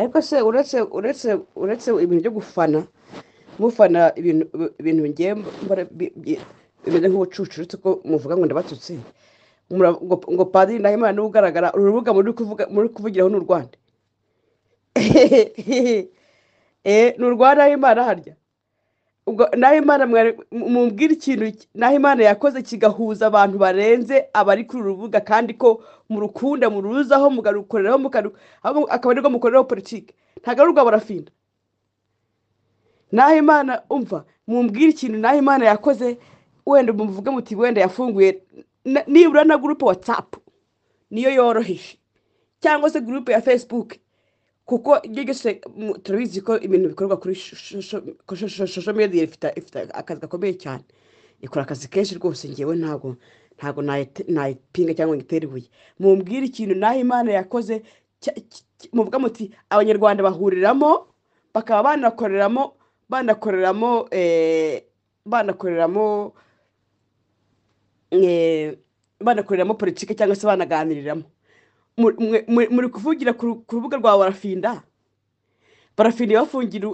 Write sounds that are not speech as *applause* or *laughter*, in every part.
ariko se uretse uretse uretse ibintu byo gufana mufana ibintu ngiye bimeze nk'ubucucu uretse ko muvuga ngo ndabatutse ngo padiri ndahimana niwe ugaragara uru rubuga muri kuvugiraho ni urwanda *laughs* eh, ni urwa yimana harya naho imana mubwira ikintu naho imana yakoze kigahuza abantu barenze abari kuri uru rubuga kandi ko murukunda muruzaho mukarukoreraho akaba arirwo mukoreraho politiki ntabwo ari urwa barafina naho imana umva mubwira ikintu naho imana yakoze wenda muvuge muti wenda yafunguye nibura na gurupe watsapu niyo yoroheje cyangwa se gurupe ya fesibuke kuko byose turabizi ko ibintu bikorwa kuri shusho mediya ifite akazi gakomeye cyane ikora akazi kenshi rwose ngewe ntabwo ntabwo nayipinga cyangwa ngo itere ibuye ikintu naho imana yakoze muvuga muti abanyarwanda bahuriramo bakaba banakoreramo banakoreramo eh, banakoreramo eh, banakoreramo politiki cyangwa se banaganiriramo muri kuvugira ku rubuga rwa barafinda barafinda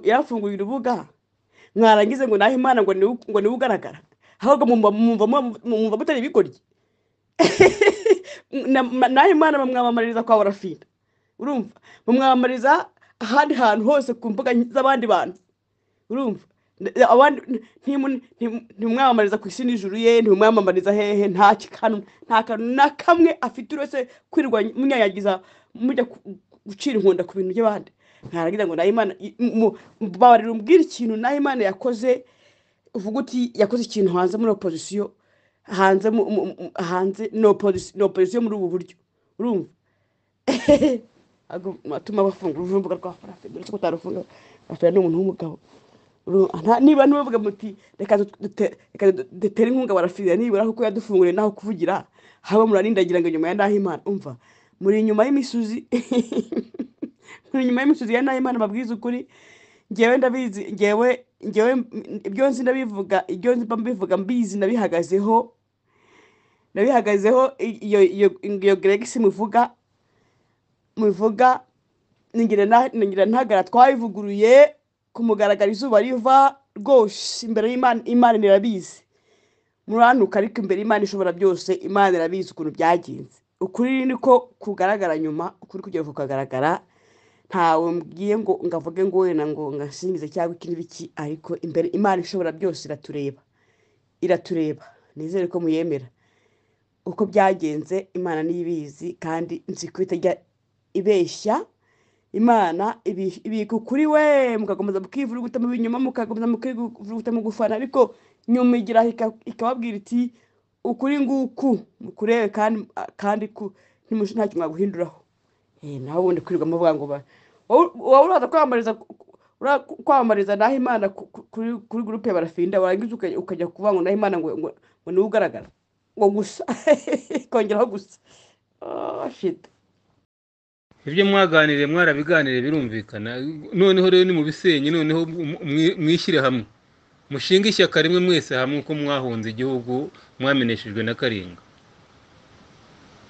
yafunguye urubuga mwarangize ngo nahe imana ngo niwe ugaragara ahubwo mwumva mutari ibikorye *laughs* nahe imana bamwamamariza kwa barafinda urumva bamwamamariza ahandi hantu hose ku mbuga z'abandi bantu urumva ntimwamamariza ku isi n'ijuru ye ntimwamamariza hehe nta kantu nta kantu na kamwe afite uretse kwirwa munyanyagiza mujya gucira inkunda ku bintu by'abandi ntaragira ngo nayimana babarira umbwira ikintu nayimana yakoze uvuga uti yakoze ikintu hanze muri opozisiyo hanze hanze ni opozisiyo muri ubu buryo urumva *laughs* atuma bafungura urubuga rwa farafe dore ko utarufunga ni umuntu w'umugabo niba ntibavuga muti reka dutere inkunga barafirira nibura kuko yadufunguriye naho kuvugira haba muranindagira ngo nyuma ya ndahimana umva muri inyuma y'imisozi *laughs* muri inyuma y'imisozi ya ndahimana babwiza ukuri ngewe ndabizi ngewe ngewe ibyo nzi ndabivuga ibyo nzi mbivuga mbizi nabihagazeho nabihagazeho iyo geregisi muvuga muvuga ntagara twayivuguruye kumugaragara izuba riva rwose imbere y'imana imana irabizi muranuka ariko imbere y'imana ishobora byose imana irabizi ukuntu byagenze ukuri ni ko kugaragara nyuma ukuri kugera kukagaragara ntawe mbwiye ngo ngavuge ngo wenda ngo ngasingize cyangwa iki n'ibiki ariko imbere imana ishobora byose iratureba iratureba nizere ko muyemera uko byagenze imana niyo ibizi kandi nzi ko itajya ibeshya imana ibika ukuri we mukakomeza mukivuruguta mu binyuma mukakomeza mukivuruguta mu gufana ariko nyuma igira ikababwira iti ukuri nguku mukurebe kandi nta kintu waguhinduraho eh, naho ubundi kwirirwamo bavuga ngo wowe uraza kwamamariza kwamamariza naho imana kuri gurupe ya barafinda warangiza ukajya kuvuga ngo naho imana ngo niwe ugaragara ngo gusa *laughs* kongeraho gusa oh, shita ibyo mwaganiriye mwarabiganiriye birumvikana noneho rero ni mu bisenyi noneho mwishyire hamwe mushinga ishyaka rimwe mwese hamwe uko mwahunze igihugu mwameneshejwe na karinga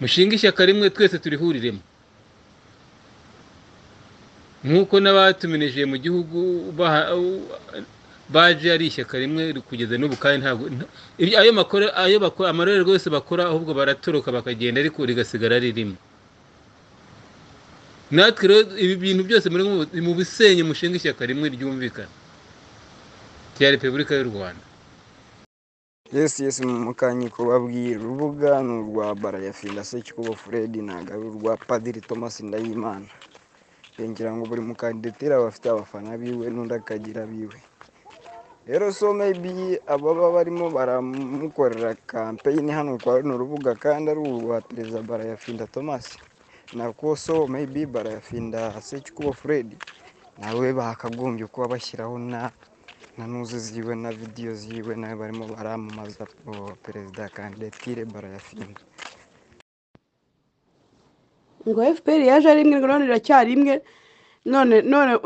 mushinga ishyaka rimwe twese turihuriremo nk'uko n'abatumenyeje mu gihugu baje ari ishyaka rimwe kugeza n'ubu kandi ntabwo ayo makora ayo bakora amarorerwa yose bakora ahubwo baratoroka bakagenda ariko rigasigara ririmo natwe rero ibi bintu byose muri mu bisenyi mushinga ishyaka rimwe ryumvikana rya repubulika y'u rwanda yesi yesi mukanye kubabwira urubuga ni urwa bara ya fondasiyo kikubo furedi ntabwo ari urwa padiri thomas ndayimana ngira ngo buri mukandideteri aba afite abafana biwe n'undi akagira biwe rero so mebi ababa barimo baramukorera kampeyini hano kwa runo rubuga kandi ari urwa perezida bara ya finda thomas nabwo so maybe barayafinda sekikubo furedi nawe bakagombye kuba bashyiraho na na nuzu ziwe na vidiyo ziwe nawe barimo baramamaza perezida kandidatire barayafinda ngo fpr yaje ari imwe ngo none iracyari imwe none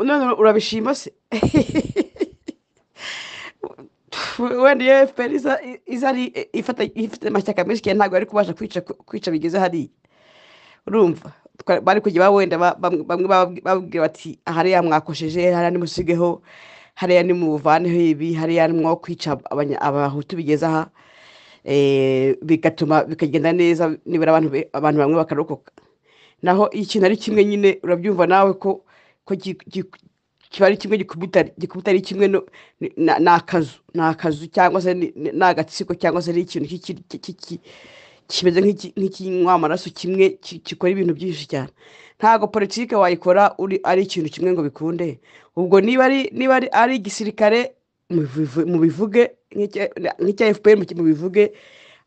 none urabishima se *laughs* wenda iyo fpr iza ari ifite amashyaka menshi ntabwo ari kubasha kwica kwica bigeze hariya urumva bari kujya wenda bamwe bababwira bati hariya mwakosheje hariya nimusigeho hariya nimuvaneho ibi hariya nimwo kwica abahutu bigeze aha eh, bigatuma bikagenda neza nibura abantu abantu bamwe bakarokoka naho ikintu ari kimwe nyine urabyumva nawe ko ko kiba ari kimwe gikubuta ari kimwe ni akazu ni akazu cyangwa se ni agatsiko cyangwa se ni ikintu kimeze nk'ikinywa amaraso kimwe gikora ibintu byinshi cyane ntabwo politiki wayikora ari ikintu kimwe ngo bikunde ubwo niba ari igisirikare mubivuge nk'icya fpr mubivuge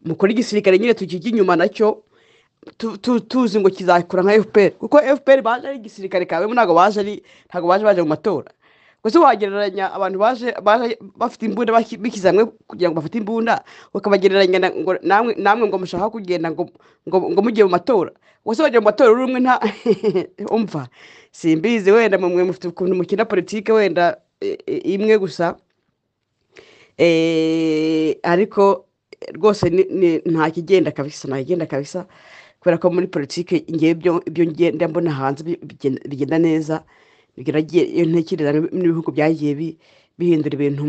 mukora igisirikare nyine tukijya inyuma nacyo tuzi ngo kizakora nka fpr kuko fpr baje ari igisirikare kawe ntabwo baje baje mu matora gusa wagereranya abantu baje bafite imbunda bikiza hamwe kugira ngo bafate imbunda ukabagereranya namwe namwe ngo mushaka kugenda ngo mujye mu matora gusa wajya mu matora uri umwe nta *laughs* umva simbizi wenda mwe mufite ukuntu mukina politiki wenda imwe gusa eh, ariko rwose nta kigenda kabisa nta kigenda kabisa kubera ko muri politiki ibyo ngenda mbona hanze bigenda neza iyo ntekereza n'ibihugu byagiye bihindura ibintu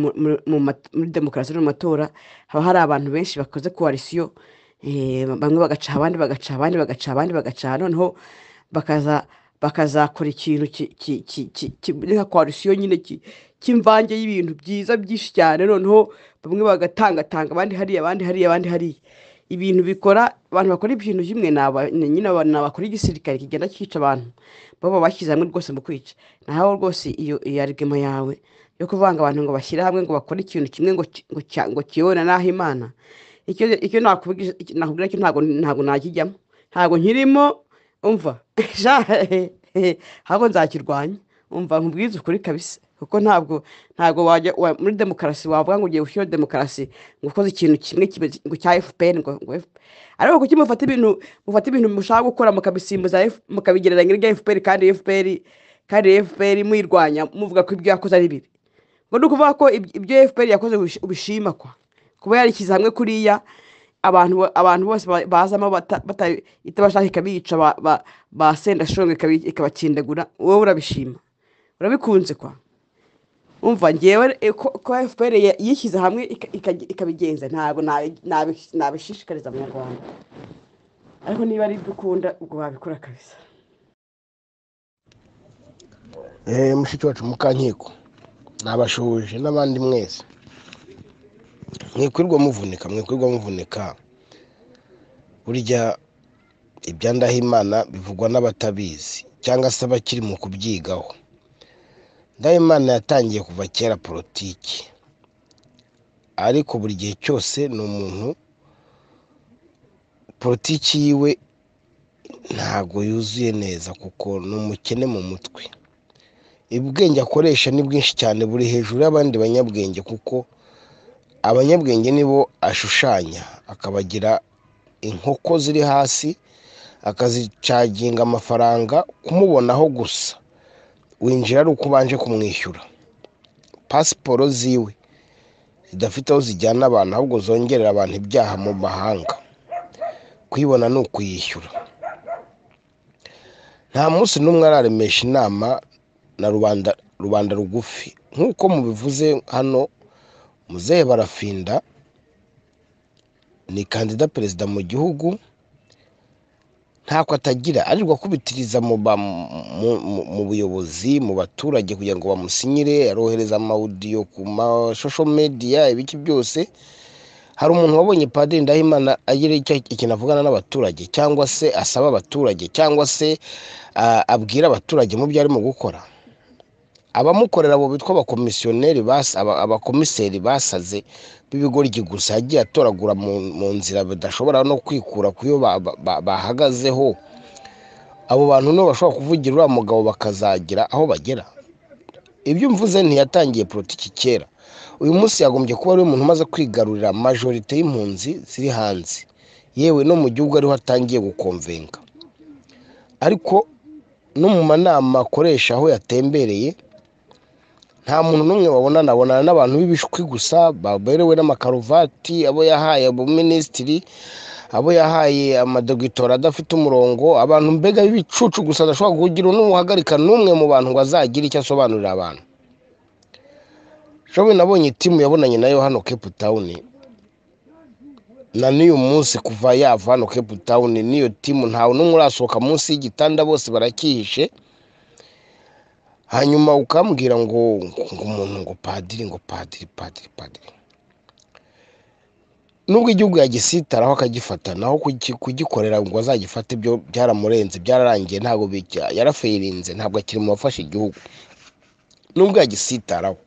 muri demokarasi no mu matora haba hari abantu benshi bakoze koalisiyo eh, bamwe bagaca abandi bagaca abandi bagaca abandi bagaca noneho bakaza bakazakora ikintu kimeze nka koalisiyo nyine cy'imvange y'ibintu byiza byinshi cyane noneho bamwe bagatangatanga abandi hariya abandi hariya abandi hariya ibintu bikora abantu bakora ibintu bimwe nyine ni abakora igisirikare kigenda cyica abantu baba bashyize hamwe rwose mu kwica naho rwose iyo yarigema yawe yo kuvanga abantu ngo bashyire hamwe ngo bakore ikintu kimwe ngo kiyobore n'aho imana icyo nakubwira cyo ntabwo nakijyamo ntabwo nkirimo umva *laughs* ahubwo nzakirwanya umva nkubwize ukuri kabisa kuko ntabwo ntabwo wajya muri demokarasi wavuga ngo ugiye gushyiraho demokarasi ngo ukoze ikintu kimwe ngo cya fpr ngo ariko kuki mufata ibintu mufata ibintu mushaka gukora mukabisimbuza mukabigereranya n'ibya fpr kandi fpr kandi fpr muyirwanya muvuga ko ibyo yakoze ari bibi ngo ni ukuvuga ko ibyo fpr yakoze ubishima kwa kuba yarishyize hamwe kuriya abantu abantu bose bazamo itabashaka ikabica ba sendashonga ikabakindagura wowe urabishima urabikunze kwa umva ngewe eh, ko fpr yishyize hamwe ikabigenza ntabwo nabishishikariza mu Rwanda ariko niba ari ibyo ukunda ubwo wabikora kabisa eh, mushiki wacu mukankiko nabashoje n'abandi mwese mwikwirirwa muvunika mwikwirirwa muvunika burya ibyandahimana bivugwa n'abatabizi cyangwa se abakiri mu kubyigaho ndabimana yatangiye kuva kera politiki ariko buri gihe cyose ni umuntu politiki yiwe ntabwo yuzuye neza kuko ni umukene mu mutwe ubwenge akoresha ni bwinshi cyane buri hejuru y'abandi banyabwenge kuko abanyabwenge nibo ashushanya akabagira inkoko ziri hasi akazicaginga amafaranga kumubonaho gusa winjira ari uko ubanje kumwishyura pasiporo ziwe zidafite aho zijyana abantu ahubwo zongerera abantu ibyaha mu mahanga kuyibona ni ukuyishyura nta munsi n'umwe araremesha inama na rubanda rubanda rugufi nk'uko mubivuze hano muzehe barafinda ni kandida perezida mu gihugu ntako atagira arirwa akubitiriza mu buyobozi mu baturage kugira ngo bamusinyire arohereza amawudiyo ku mashusho mediya ibiki byose hari umuntu wabonye padiri ndahimana agira ikintu avugana n'abaturage cyangwa se asaba abaturage cyangwa se abwira abaturage mu byo arimo gukora abamukorera abo bitwa abakomisiyoneri abakomiseri basaze b'ibigoryi gusa yagiye atoragura mu nzira badashobora no kwikura ku yo bahagazeho abo bantu nibo bashobora kuvugira uriya mugabo bakazagira aho bagera ibyo mvuze ntiyatangiye politiki kera uyu munsi yagombye kuba ari umuntu umaze kwigarurira majorite y'impunzi ziri hanze yewe no mu gihugu ariho atangiye gukomvenga ariko no mu manama akoresha aho yatembereye nta muntu n'umwe wabona nabonana n'abantu b'ibishwi gusa baberewe n'amakaruvati abo yahaye abaminisitiri abo yahaye amadogitora adafite umurongo abantu mbega b'ibicucu gusa adashobora kugira n'umuhagarika n'umwe mu bantu wazagira icyo asobanurira abantu shobuye nabonye itimu yabonanye nayo hano kepu tawuni na n'uyu munsi kuva yava hano kepu tawuni n'iyo timu ntawe n'umwe urasohoka munsi y'igitanda bose barakihishe hanyuma ukambwira ngo ngo umuntu ngo padiri ngo padiri padiri padiri nubwo igihugu yagisitaraho akagifata naho kugikorera ngo azagifate ibyo byaramurenze byararangiye ntabwo yarafirinze ntabwo akiri mu bafasha igihugu nubwo yagisitaraho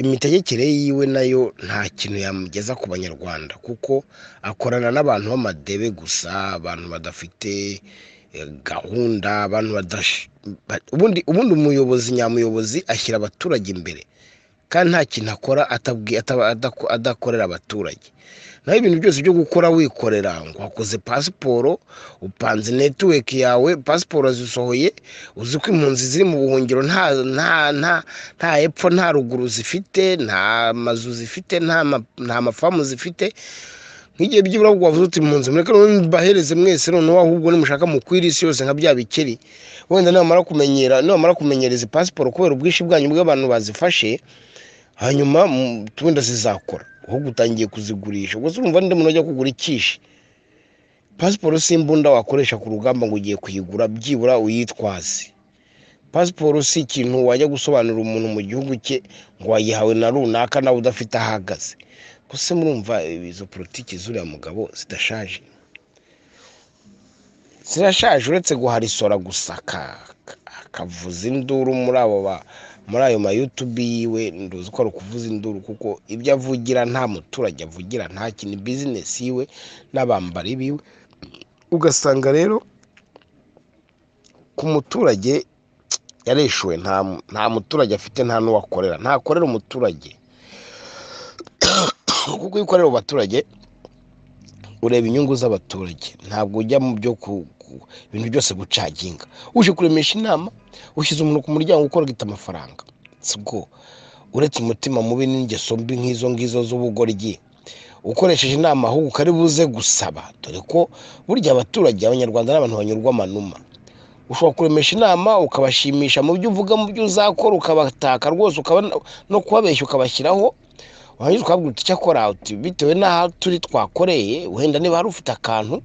imitegekere yiwe nayo nta kintu yamugeza ku banyarwanda kuko akorana n'abantu b'amadebe gusa abantu badafite gahunda abantu ubundi ubundi umuyobozi nyamuyobozi ashyira abaturage imbere kandi nta kintu akora adakorera abaturage naho ibintu byose byo gukora wikorera ngo wakoze pasiporo upanze netiweki yawe pasiporo zisohoye uzi ko impunzi ziri mu buhungiro nta epfo nta ruguru zifite nta mazu zifite nta mafamu zifite nk'igihe byibura wavuze uti mu nzu mureke mbahereze mwese noneho ahubwo nimushaka mukwire isi yose nka bya bikeri wenda namara kumenyera namara kumenyereza pasiporo kubera ubwinshi bwanyu bw'abantu bazifashe hanyuma wenda zizakora ahubwo utangiye kuzigurisha gusa urumva n'undi muntu ajya kugura ikishi pasiporo si imbunda wakoresha ku rugamba ngo ugiye kuyigura byibura uyitwaze pasiporo si ikintu wajya gusobanurira umuntu mu gihugu cye ngo wayihawe na runaka nawe udafite aho ahagaze gusa murumva izo politiki z'uriya mugabo zidashaje zirashaje uretse guharisora gusaka akavuza induru muri abo muri ayo mayutubi yiwe nduzi ko ari ukuvuza induru kuko ibyo avugira nta muturage avugira nta kintu bizinesi yiwe n'abambari biwe ugasanga rero ku muturage yareshuwe nta muturage afite nta n'uwakorera ntakorera umuturage *coughs* kuko iyo ukorera abaturage ureba inyungu z'abaturage ntabwo ujya mu byo ku ibintu byose gucaginga uje kuremesha inama ushyize umuntu ku muryango ukora gita amafaranga sibwo uretse umutima mubi n'ingeso mbi nk'izo ngizo z'ubugoryi ukoresheje inama ahubwo ukari gusaba dore ko burya abaturage abanyarwanda ni abantu banyurwa amanuma ushobora kuremesha inama ukabashimisha mu byo uvuga mu byo uzakora ukabataka rwose no kubabeshya ukabashyiraho warangiza ukababwira uti cyakora uti bitewe n'aho turi twakoreye wenda niba hari ufite akantu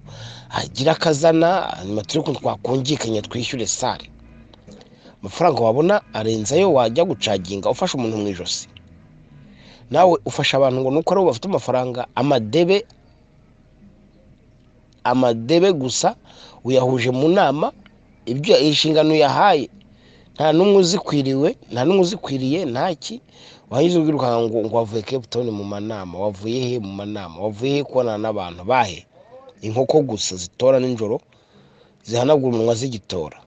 agira akazana nyuma turi ukuntu twakungikanya twishyure sale amafaranga wabona arenzayo wajya gucaginga ufasha umuntu mu ijosi nawe ufasha abantu ngo nuko aribo bafite amafaranga amadebe amadebe gusa uyahuje mu nama ibyo inshingano yahaye nta n'umwe uzikwiriwe nta n'umwe uzikwiriye ntaki wahise ubwirukanka ngo ngo wavuye keputoni mu manama wavuye he mu manama wavuye he kubonana n'abantu bahe inkoko gusa zitora nijoro zihanagura umunwa zigitora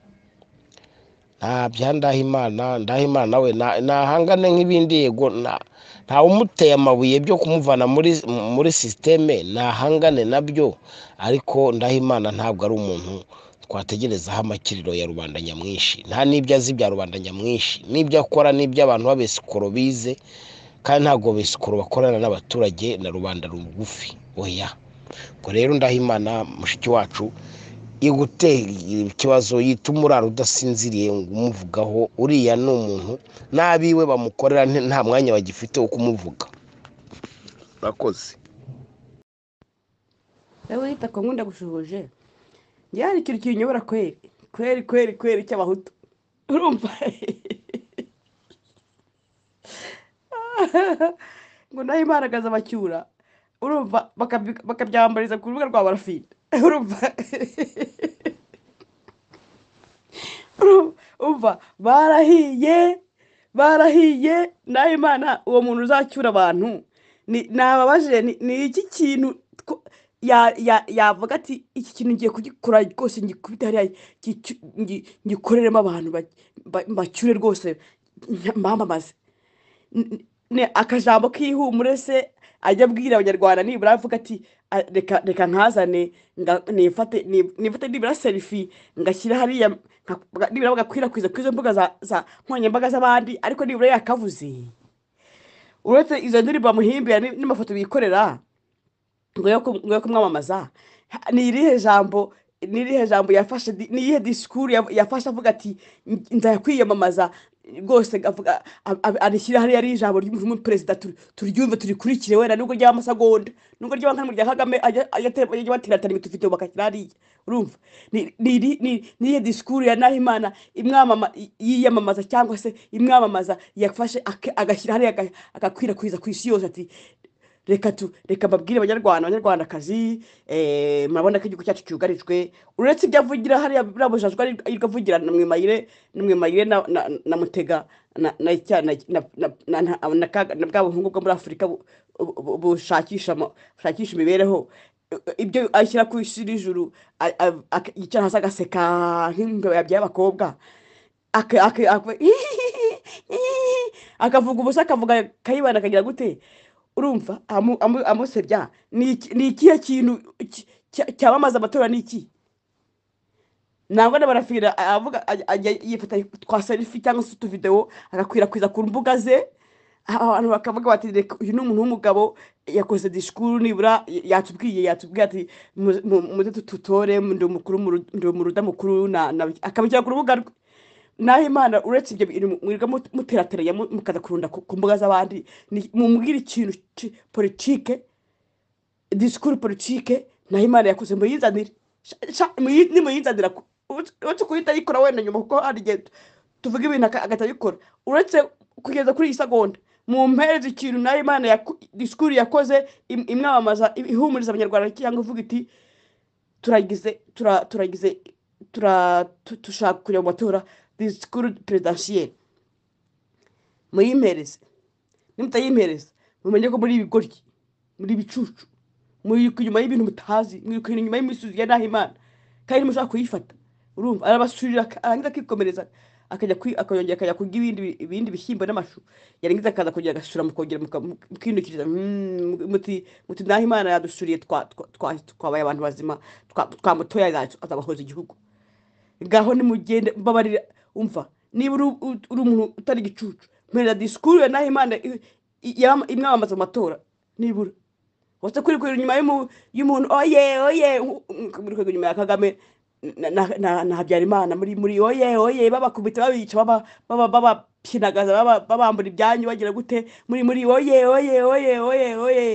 nta bya ndahimana ndahimana nawe ntahangane nk'ibindi yego umuteye amabuye byo kumuvana muri sisiteme ntahangane nabyo ariko ndahimana ntabwo ari umuntu twategerezaho amakiriro ya rubanda nyamwinshi nta n'ibyo azi bya rubanda nyamwinshi n'ibyo akora n'ibyo abantu b'abesikoro bize kandi ntabwo besikoro bakorana n'abaturage na rubanda rugufi oya ubwo rero ndahimana mushiki wacu igutera ikibazo yituma urara udasinziriye ngo umuvugaho uriya ni umuntu n'abiwe bamukorera nta mwanya bagifite wo kumuvuga urakoze wowe wita ko nkunda gushuhuje yari ikintu kinyobora kweri kweri kweri kweri cy'abahutu urumva ngo nayo imana abacyura urumva bakabyambariza ku rubuga rwa barafide urumva urumva barahiye barahiye nayo imana uwo muntu uzacyura abantu ni nababajije ni iki kintu yavuga ati iki kintu ngiye kugikora rwose ngikubite hariya ngikoreremo abantu bacyure rwose mpamamaze akajambo k'ihumure se ajya abwira abanyarwanda nibura avuga ati reka nkazane nifate nibura serifi ngashyira hariya nibura bagakwirakwiza kuri izo mbuga za nkoranyambaga z'abandi ariko nibura yakavuze uretse izo ndirimbo bamuhimbiye n'amafoto bikorera mwe kumwamamaza ni irihe jambo ni irihe jambo yafashe ni iyihe disikuru yafashe avuga ati nzajya kwiyamamaza rwose arishyira hariya ari ijambo ry'umuvumu perezida turyumve turikurikire wenda nubwo ryaba amasegonda nubwo ryaba nka rya kagame ajya baterateranya ibitufite bakashyira hariya urumva ni iyihe disikuru ya nahimana yiyamamaza cyangwa se imwamamaza yafashe agashyira hariya agakwirakwiza ku isi yose ati reka tu reka babwire abanyarwanda abanyarwandakazi murabona ko igihugu cyacu cyugarijwe uretse ibyo avugira hariya buriya bujajwe arirwo avugira na mwimayire na mwimayire na mutega na bwa buhungu bwo muri afurika bushakisha imibereho ibyo ashyira ku isi n'ijuru yicara hasi agaseka nk'imbeba yabyaye abakobwa akavuga ubusa akavuga akayibana akagira gute urumva amusebya ni ikihe kintu cyamamaza amatora ni iki ntabwo barafira avuga yifata twa serifi cyangwa se utuvidewo agakwirakwiza ku mbuga ze abantu bakavuga bati uyu ni umuntu w'umugabo yakoze disikuru nibura yatubwiye yatubwiye ati muze tutore ndi umukuru ndi umuruda mukuru akabishyira ku rwe nawe imana uretse ibyo bintu mwirirwa muterateranya mukazakurunda ku mbuga z'abandi mumubwire ikintu politike disikuru politike nawe imana yakoze muyizanire nimuyizanira uretse guhita ayikora wenda nyuma kuko hari igihe tuvuga ibintu agahita abikora uretse kugeza kuri iyi segonda mumpereze ikintu nawe imana disikuru yakoze imwamamaza ihumuriza abanyarwanda cyangwa ivuga iti turagize turagize tushaka kujya mu matora disikuru muyimpereze nimutayimpereza mumenye ko muri ibigoryi muri ibicucu mwiruka inyuma y'ibintu mutazi mwiruka inyuma y'imisozi ya nahimana kandi nimushaka kuyifata urumva arabasubirira arangiza akikomereza akajya akongera akajya kurya ibindi bishyimbo n'amashu yarangiza akaza kongera agasura mukongera mukindukiriza muti nahimana yadusuriye twabaye abantu bazima twamutoye azabahoza igihugu ngaho nimugende mbabarira umva niba uri umuntu utari igicucu mpereza disikuru ya naho imana imwamamaza amatora nibura wose kuri kurira inyuma y'umuntu oye oye muri kurira inyuma ya kagame na habyarimana muri muri oye oye babakubita babica babapyinagaza babambura ibyanyu bagira gute muri muri oye oye oye oye oye